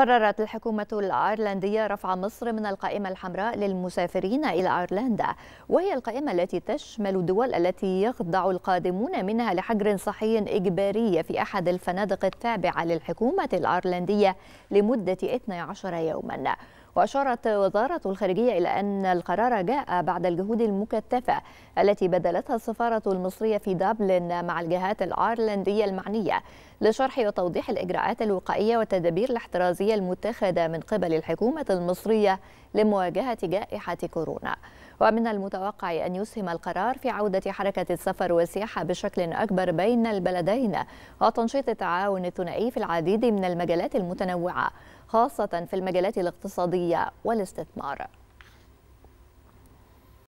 قررت الحكومة الأيرلندية رفع مصر من القائمة الحمراء للمسافرين إلى أيرلندا وهي القائمة التي تشمل الدول التي يخضع القادمون منها لحجر صحي إجباري في أحد الفنادق التابعة للحكومة الأيرلندية لمدة 12 يوماً وأشارت وزارة الخارجية إلى أن القرار جاء بعد الجهود المكثفة التي بذلتها السفارة المصرية في دبلن مع الجهات الأيرلندية المعنية لشرح وتوضيح الإجراءات الوقائية والتدابير الاحترازية المتخذة من قبل الحكومة المصرية لمواجهة جائحة كورونا ومن المتوقع أن يسهم القرار في عودة حركة السفر والسياحة بشكل أكبر بين البلدين وتنشيط التعاون الثنائي في العديد من المجالات المتنوعة خاصة في المجالات الاقتصادية والاستثمار